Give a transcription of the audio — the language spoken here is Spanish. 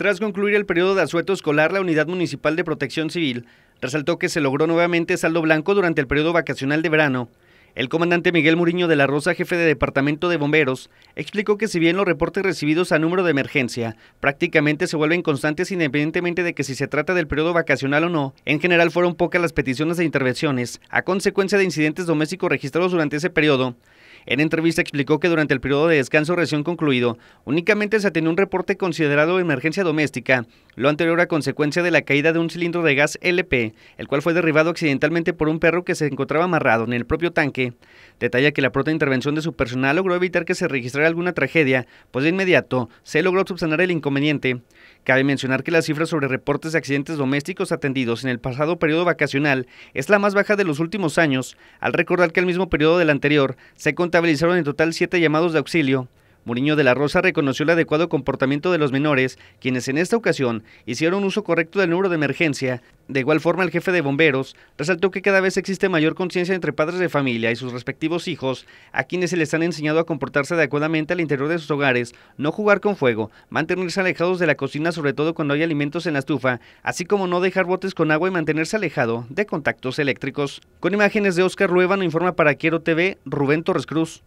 Tras concluir el periodo de asueto escolar, la Unidad Municipal de Protección Civil resaltó que se logró nuevamente saldo blanco durante el periodo vacacional de verano. El comandante Miguel Muriño de la Rosa, jefe de Departamento de Bomberos, explicó que si bien los reportes recibidos a número de emergencia prácticamente se vuelven constantes independientemente de que si se trata del periodo vacacional o no, en general fueron pocas las peticiones de intervenciones a consecuencia de incidentes domésticos registrados durante ese periodo, en entrevista explicó que durante el periodo de descanso recién concluido, únicamente se atendió un reporte considerado emergencia doméstica, lo anterior a consecuencia de la caída de un cilindro de gas LP, el cual fue derribado accidentalmente por un perro que se encontraba amarrado en el propio tanque. Detalla que la pronta intervención de su personal logró evitar que se registrara alguna tragedia, pues de inmediato se logró subsanar el inconveniente. Cabe mencionar que la cifra sobre reportes de accidentes domésticos atendidos en el pasado periodo vacacional es la más baja de los últimos años, al recordar que el mismo periodo del anterior se contabilizaron en total siete llamados de auxilio Muriño de la Rosa reconoció el adecuado comportamiento de los menores, quienes en esta ocasión hicieron uso correcto del número de emergencia. De igual forma, el jefe de bomberos resaltó que cada vez existe mayor conciencia entre padres de familia y sus respectivos hijos, a quienes se les han enseñado a comportarse adecuadamente al interior de sus hogares, no jugar con fuego, mantenerse alejados de la cocina sobre todo cuando hay alimentos en la estufa, así como no dejar botes con agua y mantenerse alejado de contactos eléctricos. Con imágenes de Oscar nos informa para Quiero TV, Rubén Torres Cruz.